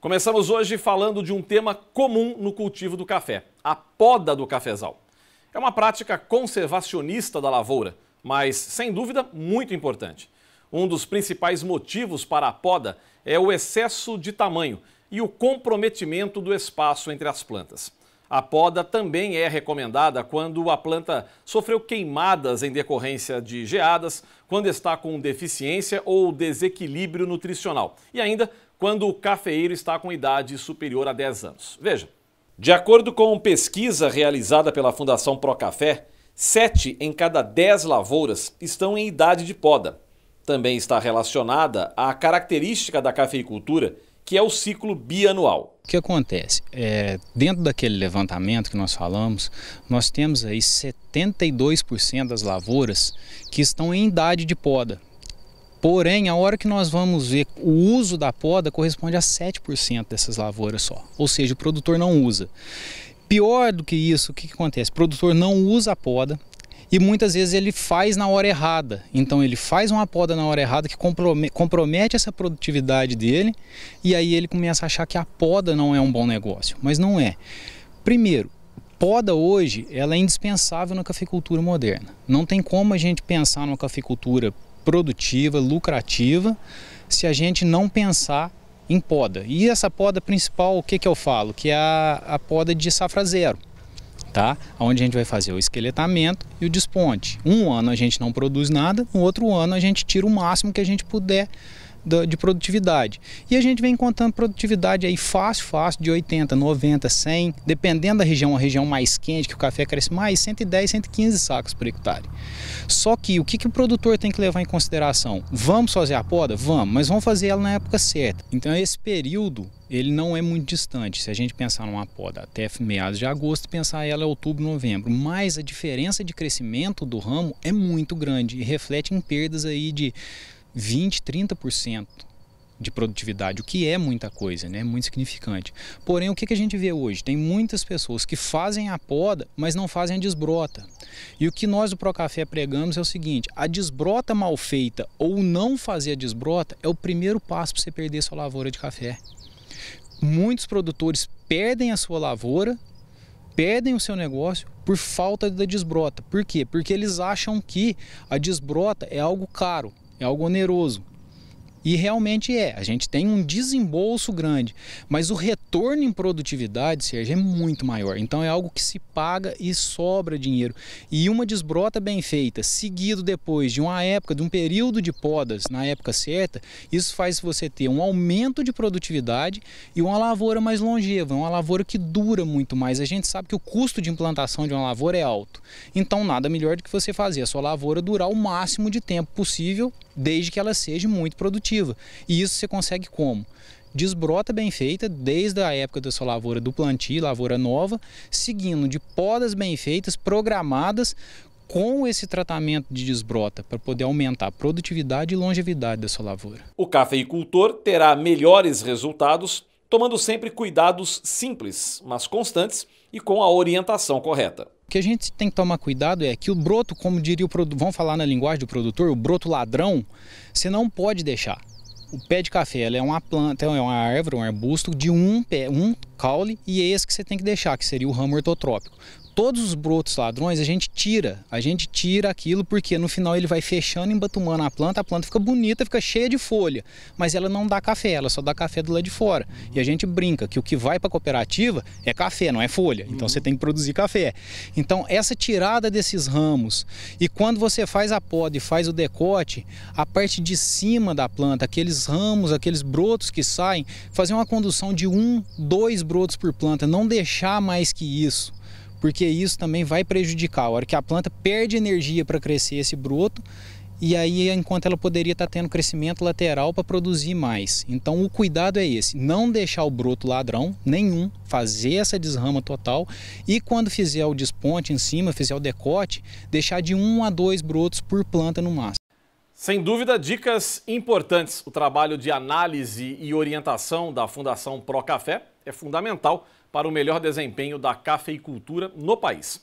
Começamos hoje falando de um tema comum no cultivo do café, a poda do cafezal. É uma prática conservacionista da lavoura, mas sem dúvida muito importante. Um dos principais motivos para a poda é o excesso de tamanho e o comprometimento do espaço entre as plantas. A poda também é recomendada quando a planta sofreu queimadas em decorrência de geadas, quando está com deficiência ou desequilíbrio nutricional e ainda quando o cafeeiro está com idade superior a 10 anos. Veja, de acordo com pesquisa realizada pela Fundação Procafé, 7 em cada 10 lavouras estão em idade de poda. Também está relacionada à característica da cafeicultura que é o ciclo bianual. O que acontece? É, dentro daquele levantamento que nós falamos, nós temos aí 72% das lavouras que estão em idade de poda. Porém, a hora que nós vamos ver o uso da poda corresponde a 7% dessas lavouras só. Ou seja, o produtor não usa. Pior do que isso, o que, que acontece? O produtor não usa a poda, e muitas vezes ele faz na hora errada. Então ele faz uma poda na hora errada que compromete essa produtividade dele e aí ele começa a achar que a poda não é um bom negócio, mas não é. Primeiro, poda hoje ela é indispensável na cafeicultura moderna. Não tem como a gente pensar numa cafeicultura produtiva, lucrativa, se a gente não pensar em poda. E essa poda principal, o que, que eu falo? Que é a, a poda de safra zero tá? Onde a gente vai fazer o esqueletamento e o desponte. Um ano a gente não produz nada, no outro ano a gente tira o máximo que a gente puder de produtividade. E a gente vem contando produtividade aí fácil, fácil, de 80, 90, 100, dependendo da região, a região mais quente, que o café cresce mais, 110, 115 sacos por hectare. Só que o que, que o produtor tem que levar em consideração? Vamos fazer a poda? Vamos, mas vamos fazer ela na época certa. Então esse período ele não é muito distante. Se a gente pensar numa poda até meados de agosto, pensar ela é outubro, novembro. Mas a diferença de crescimento do ramo é muito grande e reflete em perdas aí de 20, 30% de produtividade, o que é muita coisa, né? É muito significante. Porém, o que, a gente vê hoje? Tem muitas pessoas que fazem a poda, mas não fazem a desbrota. E o que nós do Procafé pregamos é o seguinte, a desbrota mal feita ou não fazer a desbrota é o primeiro passo para você perder sua lavoura de café. Muitos produtores perdem a sua lavoura, perdem o seu negócio por falta da desbrota. Por quê? Porque eles acham que a desbrota é algo caro é algo oneroso. E realmente é, a gente tem um desembolso grande, mas o retorno em produtividade, Sérgio, é muito maior. Então é algo que se paga e sobra dinheiro. E uma desbrota bem feita, seguido depois de uma época, de um período de podas na época certa, isso faz você ter um aumento de produtividade e uma lavoura mais longeva, uma lavoura que dura muito mais. A gente sabe que o custo de implantação de uma lavoura é alto. Então nada melhor do que você fazer a sua lavoura durar o máximo de tempo possível desde que ela seja muito produtiva. E isso você consegue como? Desbrota bem feita desde a época da sua lavoura do plantio, lavoura nova, seguindo de podas bem feitas, programadas, com esse tratamento de desbrota para poder aumentar a produtividade e longevidade da sua lavoura. O cafeicultor terá melhores resultados tomando sempre cuidados simples, mas constantes e com a orientação correta. O que a gente tem que tomar cuidado é que o broto, como diria o produtor, vamos falar na linguagem do produtor, o broto ladrão, você não pode deixar. O pé de café é uma planta, é uma árvore, um arbusto de um pé, um caule, e é esse que você tem que deixar, que seria o ramo ortotrópico todos os brotos ladrões a gente tira. A gente tira aquilo porque no final ele vai fechando, embatumando a planta, a planta fica bonita, fica cheia de folha, mas ela não dá café, ela só dá café do lado de fora. Uhum. E a gente brinca que o que vai para a cooperativa é café, não é folha. Então uhum. você tem que produzir café. Então essa tirada desses ramos e quando você faz a poda e faz o decote, a parte de cima da planta, aqueles ramos, aqueles brotos que saem, fazer uma condução de um, dois brotos por planta, não deixar mais que isso porque isso também vai prejudicar. A hora que a planta perde energia para crescer esse broto, e aí enquanto ela poderia estar tá tendo crescimento lateral para produzir mais. Então o cuidado é esse, não deixar o broto ladrão nenhum, fazer essa desrama total e quando fizer o desponte em cima, fizer o decote, deixar de um a dois brotos por planta no máximo. Sem dúvida, dicas importantes. O trabalho de análise e orientação da Fundação Pro Café é fundamental para o melhor desempenho da cafeicultura no país.